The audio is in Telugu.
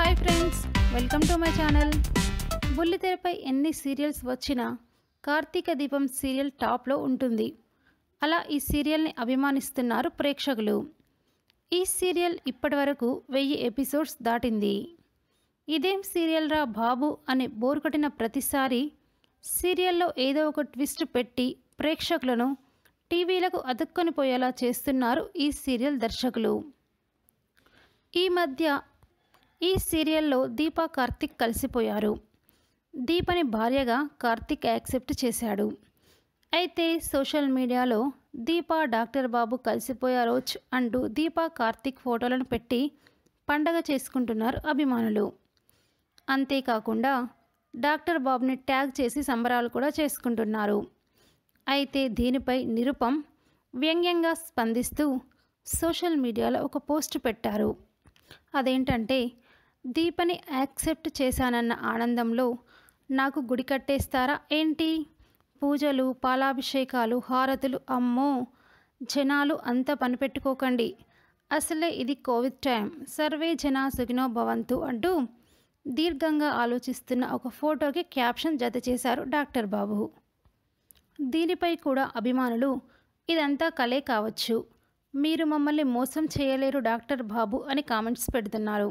hi friends welcome to my channel బుల్లితెరపై ఎన్ని సీరియల్స్ వచ్చినా కార్తీక దీపం సీరియల్ టాప్లో ఉంటుంది అలా ఈ సీరియల్ని అభిమానిస్తున్నారు ప్రేక్షకులు ఈ సీరియల్ ఇప్పటి వరకు వెయ్యి ఎపిసోడ్స్ దాటింది ఇదేం సీరియల్ రా బాబు అని బోర్కొట్టిన ప్రతిసారి సీరియల్లో ఏదో ఒక ట్విస్ట్ పెట్టి ప్రేక్షకులను టీవీలకు అతుక్కొని పోయేలా చేస్తున్నారు ఈ సీరియల్ దర్శకులు ఈ మధ్య ఈ సీరియల్లో దీప కార్తిక్ కలిసిపోయారు దీపని భార్యగా కార్తిక్ యాక్సెప్ట్ చేశాడు అయితే సోషల్ మీడియాలో దీప డాక్టర్ బాబు కలిసిపోయారోచ్ అంటూ దీప కార్తిక్ ఫోటోలను పెట్టి పండగ చేసుకుంటున్నారు అభిమానులు అంతేకాకుండా డాక్టర్ బాబుని ట్యాగ్ చేసి సంబరాలు కూడా చేసుకుంటున్నారు అయితే దీనిపై నిరుపం వ్యంగ్యంగా స్పందిస్తూ సోషల్ మీడియాలో ఒక పోస్ట్ పెట్టారు అదేంటంటే దీపని యాక్సెప్ట్ చేశానన్న ఆనందంలో నాకు గుడి కట్టేస్తారా ఏంటి పూజలు పాలాభిషేకాలు హారతులు అమ్మో జనాలు అంత పనిపెట్టుకోకండి అసలే ఇది కోవిడ్ టైం సర్వే జనా సుగినో భవంతు అంటూ దీర్ఘంగా ఆలోచిస్తున్న ఒక ఫోటోకి క్యాప్షన్ జత చేశారు డాక్టర్ బాబు దీనిపై కూడా అభిమానులు ఇదంతా కలే కావచ్చు మీరు మమ్మల్ని మోసం చేయలేరు డాక్టర్ బాబు అని కామెంట్స్ పెడుతున్నారు